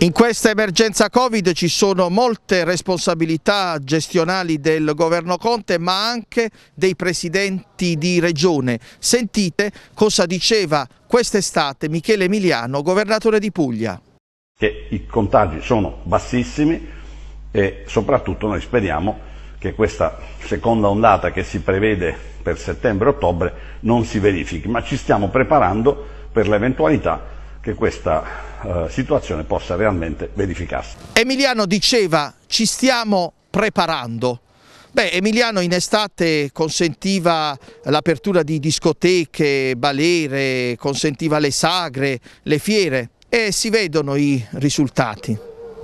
In questa emergenza Covid ci sono molte responsabilità gestionali del governo Conte ma anche dei presidenti di regione. Sentite cosa diceva quest'estate Michele Emiliano, governatore di Puglia. Che I contagi sono bassissimi e soprattutto noi speriamo che questa seconda ondata che si prevede per settembre-ottobre non si verifichi, ma ci stiamo preparando per l'eventualità che questa eh, situazione possa realmente verificarsi. Emiliano diceva ci stiamo preparando. Beh, Emiliano in estate consentiva l'apertura di discoteche, balere, consentiva le sagre, le fiere e si vedono i risultati.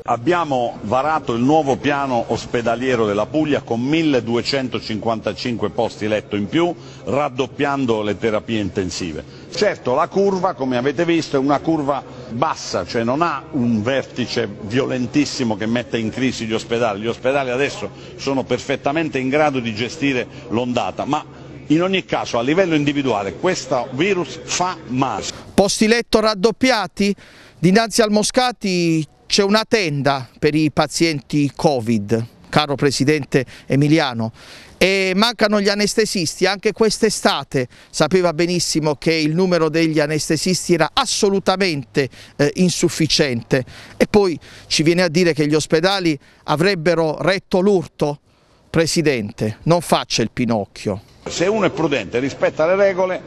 Abbiamo varato il nuovo piano ospedaliero della Puglia con 1255 posti letto in più, raddoppiando le terapie intensive. Certo la curva, come avete visto, è una curva bassa, cioè non ha un vertice violentissimo che mette in crisi gli ospedali, gli ospedali adesso sono perfettamente in grado di gestire l'ondata, ma in ogni caso a livello individuale questo virus fa male. Posti letto raddoppiati? Dinanzi al Moscati c'è una tenda per i pazienti Covid caro Presidente Emiliano. E mancano gli anestesisti, anche quest'estate sapeva benissimo che il numero degli anestesisti era assolutamente eh, insufficiente e poi ci viene a dire che gli ospedali avrebbero retto l'urto? Presidente, non faccia il pinocchio. Se uno è prudente, rispetta le regole,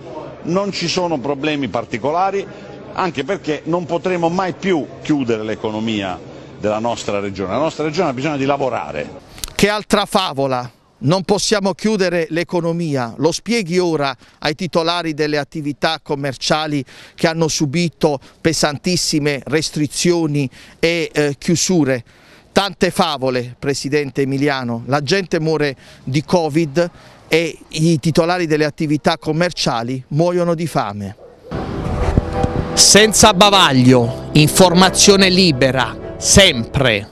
non ci sono problemi particolari, anche perché non potremo mai più chiudere l'economia della nostra regione. La nostra regione ha bisogno di lavorare. Che altra favola! Non possiamo chiudere l'economia, lo spieghi ora ai titolari delle attività commerciali che hanno subito pesantissime restrizioni e eh, chiusure. Tante favole, Presidente Emiliano, la gente muore di Covid e i titolari delle attività commerciali muoiono di fame. Senza bavaglio, informazione libera, sempre